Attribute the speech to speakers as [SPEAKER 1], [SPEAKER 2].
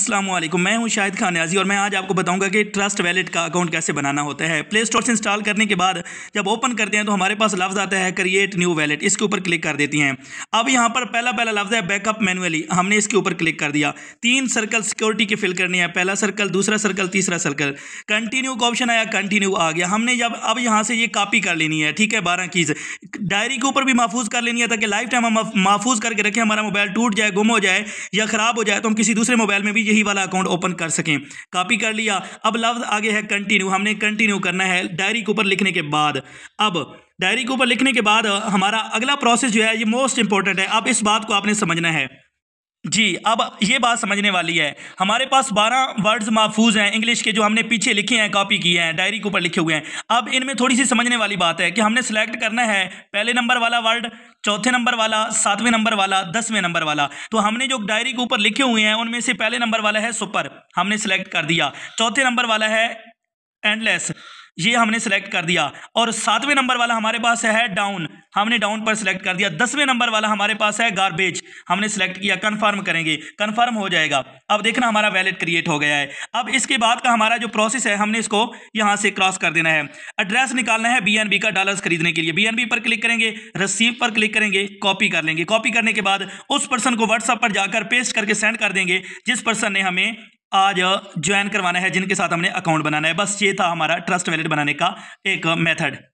[SPEAKER 1] अस्सलाम वालेकुम मैं हूं शाहिद खान न्याजी और मैं आज आपको बताऊंगा कि ट्रस्ट वैलेट का अकाउंट कैसे बनाना होता है प्ले स्टोर से इंस्टॉल करने के बाद जब ओपन करते हैं तो हमारे पास लफ्ज़ आता है क्रिएट न्यू वैलेट इसके ऊपर क्लिक कर देती हैं अब यहाँ पर पहला पहला लफ्ज़ है बैकअप मैनुअली हमने इसके ऊपर क्लिक कर दिया तीन सर्कल सिक्योरिटी की फिल करनी है पहला सर्कल दूसरा सर्कल तीसरा सर्कल कंटिन्यू का ऑप्शन आया कंटिन्यू आ गया हमने जब अब यहाँ से ये कापी कर लेनी है ठीक है बारह कीज़ डायरी के ऊपर भी महफूज कर लेनी है ताकि लाइफ टाइम हम महफूज करके रखें हमारा मोबाइल टूट जाए गुम हो जाए या ख़राब हो जाए तो हम किसी दूसरे मोबाइल में भी यही वाला अकाउंट ओपन कर सकें कॉपी कर लिया अब लफ्ज़ आगे है कंटिन्यू हमने कंटिन्यू करना है डायरी के ऊपर लिखने के बाद अब डायरी के ऊपर लिखने के बाद हमारा अगला प्रोसेस जो है ये मोस्ट इंपॉर्टेंट है अब इस बात को आपने समझना है जी अब ये बात समझने वाली है हमारे पास 12 वर्ड्स महफूज हैं इंग्लिश के जो हमने पीछे लिखे हैं कॉपी किए हैं डायरी के ऊपर लिखे हुए हैं अब इनमें थोड़ी सी समझने वाली बात है कि हमने सेलेक्ट करना है पहले नंबर वाला वर्ड चौथे नंबर वाला सातवें नंबर वाला दसवें नंबर वाला तो हमने जो डायरी के ऊपर लिखे हुए हैं उनमें से पहले नंबर वाला है सुपर हमने सेलेक्ट कर दिया चौथे नंबर वाला है एंडलेस ये हमने सेलेक्ट कर दिया और सातवें नंबर वाला हमारे पास है डाउन हमने डाउन पर सिलेक्ट कर दिया दसवें नंबर वाला हमारे पास है गार्बेज हमने सेलेक्ट किया कंफर्म करेंगे कंफर्म हो जाएगा अब देखना हमारा वैलेट क्रिएट हो गया है अब इसके बाद का हमारा जो प्रोसेस है हमने इसको यहां से क्रॉस कर देना है एड्रेस निकालना है बी का डॉलर्स खरीदने के लिए बी पर क्लिक करेंगे रसीव पर क्लिक करेंगे कॉपी कर लेंगे कॉपी करने के बाद उस पर्सन को व्हाट्सअप पर जाकर पेस्ट करके सेंड कर देंगे जिस पर्सन ने हमें आज ज्वाइन करवाना है जिनके साथ हमने अकाउंट बनाना है बस ये था हमारा ट्रस्ट वैलेट बनाने का एक मेथड